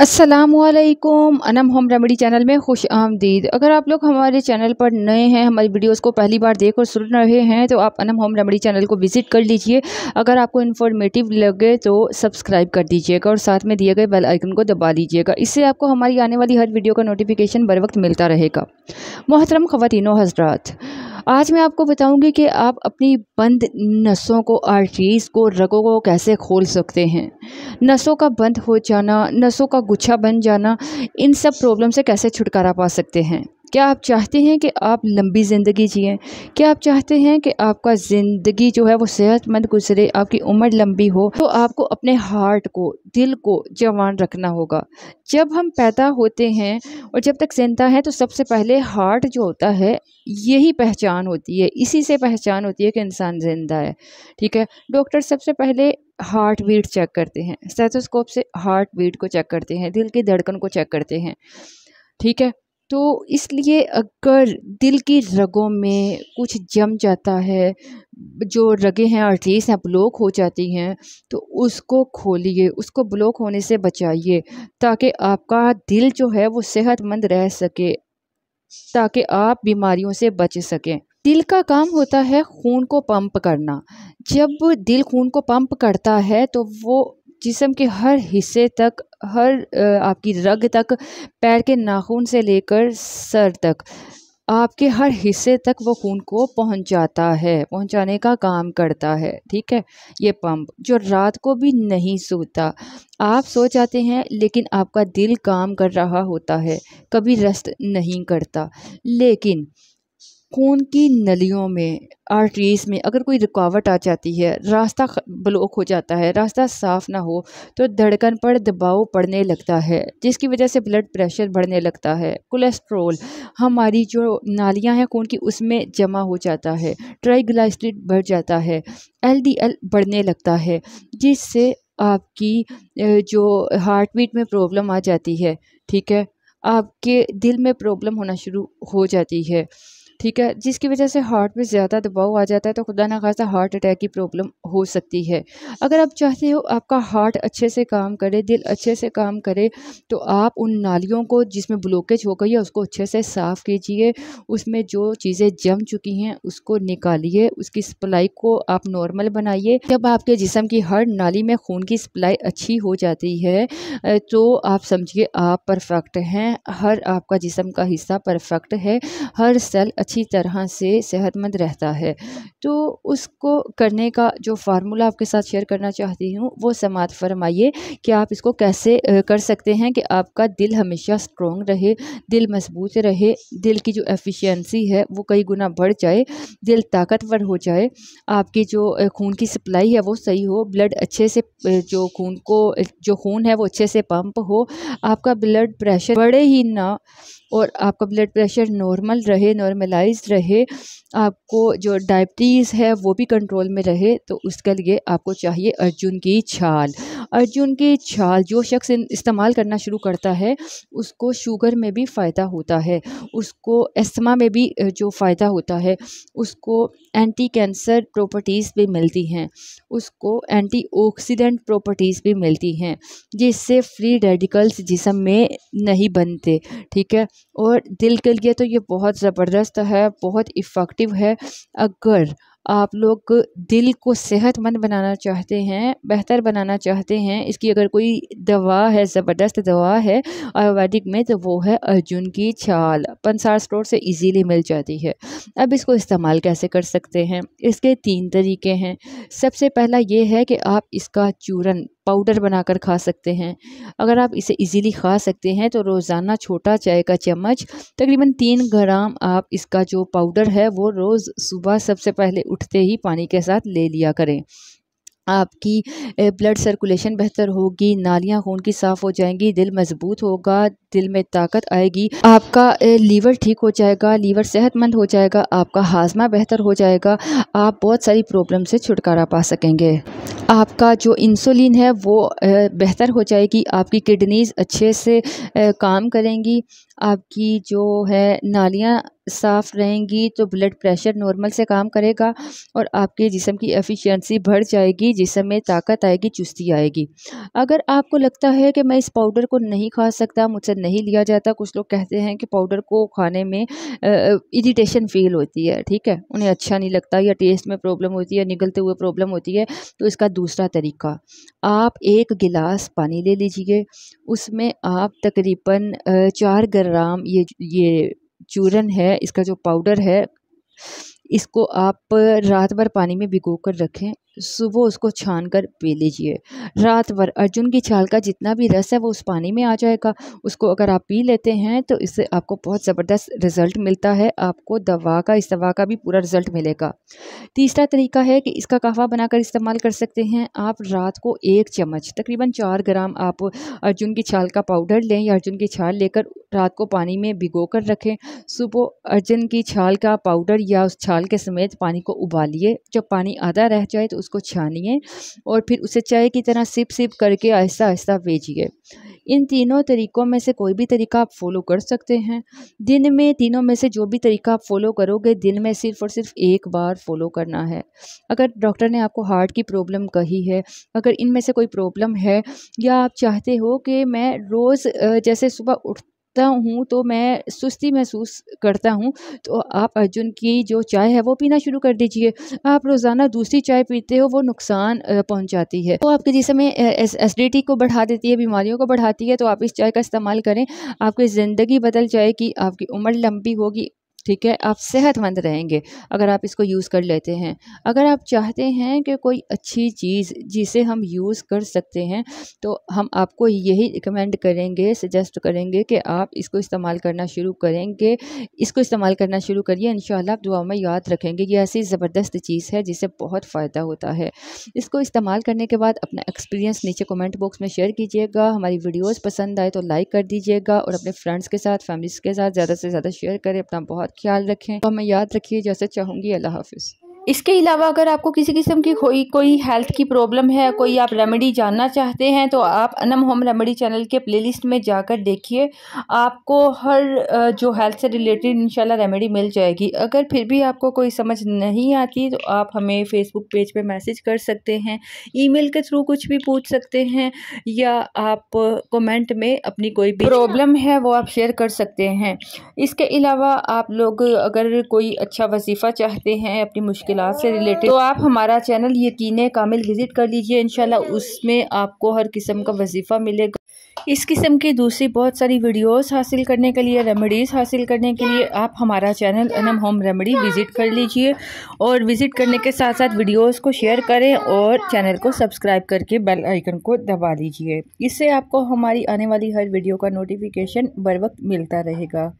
Aslam Anam home remedy channel में खुश आमदीद अगर आप लोग हमारे चैनल पर नए हैं हमारी वीडियोस को पहली बार देख और सुन रहे हैं तो आप अनम होम रेमेडी चैनल को विज़िट कर लीजिए अगर आपको इन्फॉर्मेटिव लगे तो सब्सक्राइब कर दीजिएगा और साथ में दिए गए बेल आइकन को दबा लीजिएगा इससे आपको हमारी आने वाली हर वीडियो का नोटिफिकेशन बर वक्त मिलता रहेगा मोहतरम ख़वान हजरात आज मैं आपको बताऊंगी कि आप अपनी बंद नसों को आर्टरीज को रगों को कैसे खोल सकते हैं नसों का बंद हो जाना नसों का गुच्छा बन जाना इन सब प्रॉब्लम से कैसे छुटकारा पा सकते हैं क्या आप चाहते हैं कि आप लंबी ज़िंदगी जिएँ क्या आप चाहते हैं कि आपका ज़िंदगी जो है वो सेहतमंद गुजरे आपकी उम्र लंबी हो तो आपको अपने हार्ट को दिल को जवान रखना होगा जब हम पैदा होते हैं और जब तक जिंदा हैं तो सबसे पहले हार्ट जो होता है यही पहचान होती है इसी से पहचान होती है कि इंसान ज़िंदा है ठीक है डॉक्टर सबसे पहले हार्ट बीट चेक करते हैं स्टेथोस्कोप से हार्ट बीट को चेक करते हैं दिल की धड़कन को चेक करते हैं ठीक है तो इसलिए अगर दिल की रगों में कुछ जम जाता है जो रगें हैं आर्टरीज़ हैं ब्लॉक हो जाती हैं तो उसको खोलिए उसको ब्लॉक होने से बचाइए ताकि आपका दिल जो है वो सेहतमंद रह सके ताकि आप बीमारियों से बच सकें दिल का काम होता है खून को पंप करना जब दिल खून को पंप करता है तो वो जिसम के हर हिस्से तक हर आपकी रग तक पैर के नाखून से लेकर सर तक आपके हर हिस्से तक वो खून को पहुंचाता है पहुंचाने का काम करता है ठीक है ये पंप जो रात को भी नहीं सोता आप सो जाते हैं लेकिन आपका दिल काम कर रहा होता है कभी रेस्ट नहीं करता लेकिन खून की नलियों में आर्टरीज़ में अगर कोई रुकावट आ जाती है रास्ता ब्लॉक हो जाता है रास्ता साफ़ ना हो तो धड़कन पर दबाव पड़ने लगता है जिसकी वजह से ब्लड प्रेशर बढ़ने लगता है कोलेस्ट्रोल हमारी जो नालियां हैं खून की उसमें जमा हो जाता है ट्राइग्लाइसराइड बढ़ जाता है एलडीएल बढ़ने लगता है जिससे आपकी जो हार्ट बीट में प्रॉब्लम आ जाती है ठीक है आपके दिल में प्रॉब्लम होना शुरू हो जाती है ठीक है जिसकी वजह से हार्ट में ज़्यादा दबाव आ जाता है तो खुदा ना खासा हार्ट अटैक की प्रॉब्लम हो सकती है अगर आप चाहते हो आपका हार्ट अच्छे से काम करे दिल अच्छे से काम करे तो आप उन नालियों को जिसमें ब्लॉकेज हो गई है उसको अच्छे से साफ़ कीजिए उसमें जो चीज़ें जम चुकी हैं उसको निकालिए उसकी सप्लाई को आप नॉर्मल बनाइए जब आपके जिसम की हर नाली में खून की सप्लाई अच्छी हो जाती है तो आप समझिए आप परफेक्ट हैं हर आपका जिसम का हिस्सा परफेक्ट है हर सेल अच्छी तरह से सेहतमंद रहता है तो उसको करने का जो फार्मूला आपके साथ शेयर करना चाहती हूँ वो समात फरमाइए कि आप इसको कैसे कर सकते हैं कि आपका दिल हमेशा स्ट्रॉन्ग रहे दिल मजबूत रहे दिल की जो एफिशिएंसी है वो कई गुना बढ़ जाए दिल ताकतवर हो जाए आपकी जो खून की सप्लाई है वो सही हो ब्लड अच्छे से जो खून को जो खून है वो अच्छे से पम्प हो आपका ब्लड प्रेशर बढ़े ही ना और आपका ब्लड प्रेशर नॉर्मल रहे नॉर्मलाइज रहे आपको जो डायबिटीज़ है वो भी कंट्रोल में रहे तो उसके लिए आपको चाहिए अर्जुन की छाल अर्जुन की छाल जो शख्स इस्तेमाल करना शुरू करता है उसको शुगर में भी फ़ायदा होता है उसको एस्थमा में भी जो फ़ायदा होता है उसको एंटी कैंसर प्रॉपर्टीज़ भी मिलती हैं उसको एंटी ऑक्सीडेंट प्रॉपर्टीज़ भी मिलती हैं जिससे फ्री रेडिकल्स जिसम में नहीं बनते ठीक है और दिल के लिए तो ये बहुत ज़बरदस्त है बहुत इफ़ेक्टिव है अगर आप लोग दिल को सेहतमंद बनाना चाहते हैं बेहतर बनाना चाहते हैं इसकी अगर कोई दवा है ज़बरदस्त दवा है आयुर्वेदिक में तो वो है अर्जुन की छाल पंसार स्टोर से इजीली मिल जाती है अब इसको इस्तेमाल कैसे कर सकते हैं इसके तीन तरीके हैं सबसे पहला ये है कि आप इसका चूरन पाउडर बनाकर खा सकते हैं अगर आप इसे इजीली खा सकते हैं तो रोज़ाना छोटा चाय का चम्मच तकरीबन तीन ग्राम आप इसका जो पाउडर है वो रोज़ सुबह सबसे पहले उठते ही पानी के साथ ले लिया करें आपकी ब्लड सर्कुलेशन बेहतर होगी नालियाँ खून की साफ़ हो जाएंगी दिल मजबूत होगा दिल में ताकत आएगी आपका लीवर ठीक हो जाएगा लीवर सेहतमंद हो जाएगा आपका हाजमा बेहतर हो जाएगा आप बहुत सारी प्रॉब्लम से छुटकारा पा सकेंगे आपका जो इंसुलिन है वो बेहतर हो जाएगी आपकी किडनीज़ अच्छे से काम करेंगी आपकी जो है नालियाँ साफ़ रहेंगी तो ब्लड प्रेशर नॉर्मल से काम करेगा और आपके जिसम की एफिशिएंसी बढ़ जाएगी जिसम में ताकत आएगी चुस्ती आएगी अगर आपको लगता है कि मैं इस पाउडर को नहीं खा सकता मुझसे नहीं लिया जाता कुछ लोग कहते हैं कि पाउडर को खाने में इरीटेशन फील होती है ठीक है उन्हें अच्छा नहीं लगता या टेस्ट में प्रॉब्लम होती है निकलते हुए प्रॉब्लम होती है तो इसका दूसरा तरीका आप एक गिलास पानी ले लीजिए उसमें आप तकरीबन चार ग्राम ये ये चूरन है इसका जो पाउडर है इसको आप रात भर पानी में भिगो कर रखें तो सुबह उसको छान कर पी लीजिए रात भर अर्जुन की छाल का जितना भी रस है वो उस पानी में आ जाएगा उसको अगर आप पी लेते हैं तो इससे आपको बहुत ज़बरदस्त रिज़ल्ट मिलता है आपको दवा का इस दवा का भी पूरा रिज़ल्ट मिलेगा तीसरा तरीका है कि इसका कहवा बनाकर इस्तेमाल कर सकते हैं आप रात को एक चम्मच तकरीबन चार ग्राम आप अर्जुन की छाल का पाउडर लें या अर्जुन की छाल लेकर रात को पानी में भिगो कर रखें सुबह अर्जुन की छाल का पाउडर या उस छाल के समेत पानी को उबालिए जब पानी आधा रह जाए तो उसको छानिए और फिर उसे चाय की तरह सिप सिप करके आहिस्ता आहिस्ता भेजिए इन तीनों तरीक़ों में से कोई भी तरीका आप फॉलो कर सकते हैं दिन में तीनों में से जो भी तरीका आप फॉलो करोगे दिन में सिर्फ और सिर्फ एक बार फॉलो करना है अगर डॉक्टर ने आपको हार्ट की प्रॉब्लम कही है अगर इनमें से कोई प्रॉब्लम है या आप चाहते हो कि मैं रोज़ जैसे सुबह उठ देखता हूँ तो मैं सुस्ती महसूस करता हूँ तो आप अर्जुन की जो चाय है वो पीना शुरू कर दीजिए आप रोज़ाना दूसरी चाय पीते हो वो नुकसान पहुँचाती है तो आपके जिसम में एसिडिटी को बढ़ा देती है बीमारियों को बढ़ाती है तो आप इस चाय का इस्तेमाल करें आपकी ज़िंदगी बदल जाएगी आपकी उम्र लंबी होगी ठीक है आप सेहतमंद रहेंगे अगर आप इसको यूज़ कर लेते हैं अगर आप चाहते हैं कि कोई अच्छी चीज़ जिसे हम यूज़ कर सकते हैं तो हम आपको यही रिकमेंड करेंगे सजेस्ट करेंगे कि आप इसको इस्तेमाल करना शुरू करेंगे इसको इस्तेमाल करना शुरू करिए इन आप दुआ में याद रखेंगे ये ऐसी ज़बरदस्त चीज़ है जिसे बहुत फ़ायदा होता है इसको इस्तेमाल करने के बाद अपना एक्सपीरियंस नीचे कमेंट बॉक्स में शेयर कीजिएगा हमारी वीडियोस पसंद आए तो लाइक कर दीजिएगा और अपने फ्रेंड्स के साथ फैमिलीज़ के साथ ज़्यादा से ज़्यादा शेयर करें अपना बहुत ख्याल रखें और तो हमें याद रखिए जैसे चाहूँगी अल्लाह हाफिज़ इसके अलावा अगर आपको किसी किस्म की कोई कोई हेल्थ की प्रॉब्लम है कोई आप रेमेडी जानना चाहते हैं तो आप अनम होम रेमेडी चैनल के प्लेलिस्ट में जाकर देखिए आपको हर जो हेल्थ से रिलेटेड इंशाल्लाह रेमेडी मिल जाएगी अगर फिर भी आपको कोई समझ नहीं आती तो आप हमें फेसबुक पेज पे मैसेज कर सकते हैं ईमेल के थ्रू कुछ भी पूछ सकते हैं या आप कमेंट में अपनी कोई भी प्रॉब्लम है वो आप शेयर कर सकते हैं इसके अलावा आप लोग अगर कोई अच्छा वजीफ़ा चाहते हैं अपनी मुश्किल मुश्किल से रिलेटेड तो आप हमारा चैनल यकीन कामिल विज़िट कर लीजिए इन उसमें आपको हर किस्म का वजीफ़ा मिलेगा इस किस्म की दूसरी बहुत सारी वीडियोस हासिल करने के लिए रेमेडीज़ हासिल करने के लिए आप हमारा channel Anam home remedy visit कर लीजिए और विज़िट करने के साथ साथ वीडियोस को शेयर करें और चैनल को सब्सक्राइब करके बेल आइकन को दबा लीजिए इससे आपको हमारी आने वाली हर वीडियो का नोटिफिकेशन बर वक्त मिलता रहेगा